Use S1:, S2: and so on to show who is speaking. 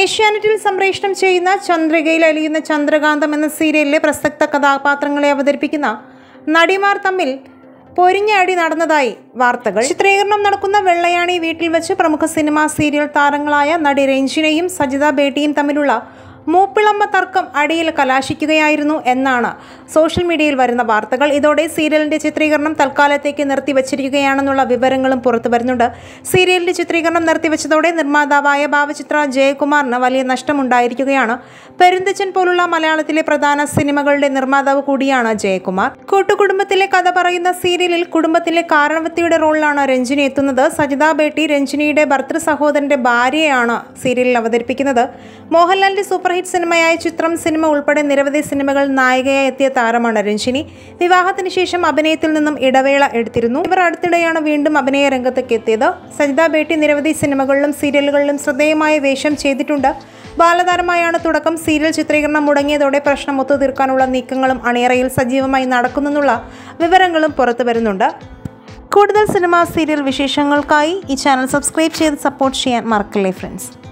S1: ഏഷ്യാനെറ്റിൽ സംപ്രേഷണം ചെയ്യുന്ന ചന്ദ്രികയിൽ അലിയുന്ന ചന്ദ്രകാന്തം എന്ന സീരിയലിലെ പ്രസക്ത കഥാപാത്രങ്ങളെ അവതരിപ്പിക്കുന്ന നടിമാർ തമ്മിൽ പൊരിഞ്ഞടി നടന്നതായി വാർത്തകൾ ചിത്രീകരണം നടക്കുന്ന വെള്ളയാണി വീട്ടിൽ വെച്ച് പ്രമുഖ സിനിമാ സീരിയൽ താരങ്ങളായ നടി രഞ്ജിനയും സജിത ബേട്ടിയും തമ്മിലുള്ള മൂപ്പിളമ്മ തർക്കം അടിയിൽ കലാശിക്കുകയായിരുന്നു എന്നാണ് സോഷ്യൽ മീഡിയയിൽ വരുന്ന വാർത്തകൾ ഇതോടെ സീരിയലിന്റെ ചിത്രീകരണം തൽക്കാലത്തേക്ക് നിർത്തിവച്ചിരിക്കുകയാണെന്നുള്ള വിവരങ്ങളും പുറത്തു വരുന്നുണ്ട് സീരിയലിന്റെ ചിത്രീകരണം നിർത്തിവച്ചതോടെ നിർമ്മാതാവായ ഭാവചിത്ര ജയകുമാറിന് വലിയ നഷ്ടമുണ്ടായിരിക്കുകയാണ് പെരുന്തച്ചൻ പോലുള്ള മലയാളത്തിലെ പ്രധാന സിനിമകളുടെ നിർമ്മാതാവ് കൂടിയാണ് ജയകുമാർ കൂട്ടുകുടുംബത്തിലെ കഥ പറയുന്ന സീരിയലിൽ കുടുംബത്തിലെ കാരണവത്തിയുടെ റോളിലാണ് രഞ്ജിനി എത്തുന്നത് സജിതാ ബേട്ടി രഞ്ജിനിയുടെ ഭർത്തൃ സഹോദരന്റെ ഭാര്യയാണ് സീരിയലിൽ അവതരിപ്പിക്കുന്നത് മോഹൻലാലിന്റെ സൂപ്പർ കോർപ്പറേറ്റ് സിനിമയായ ചിത്രം സിനിമ ഉൾപ്പെടെ നിരവധി സിനിമകൾ നായികയായി എത്തിയ താരമാണ് രഞ്ജിനി വിവാഹത്തിന് ശേഷം അഭിനയത്തിൽ നിന്നും ഇടവേള എടുത്തിരുന്നു ഇവർ അടുത്തിടെയാണ് വീണ്ടും അഭിനയ രംഗത്തേക്ക് എത്തിയത് സജിത ബേട്ടി നിരവധി സിനിമകളിലും സീരിയലുകളിലും ശ്രദ്ധേയമായ വേഷം ചെയ്തിട്ടുണ്ട് ബാലതാരമായാണ് തുടക്കം സീരിയൽ ചിത്രീകരണം മുടങ്ങിയതോടെ പ്രശ്നം ഒത്തുതീർക്കാനുള്ള നീക്കങ്ങളും അണിയറയിൽ സജീവമായി നടക്കുന്നെന്നുള്ള വിവരങ്ങളും പുറത്തു വരുന്നുണ്ട് കൂടുതൽ സിനിമ സീരിയൽ വിശേഷങ്ങൾക്കായി ഈ ചാനൽ സബ്സ്ക്രൈബ് ചെയ്ത് സപ്പോർട്ട് ചെയ്യാൻ മറക്കല്ലേ ഫ്രണ്ട്സ്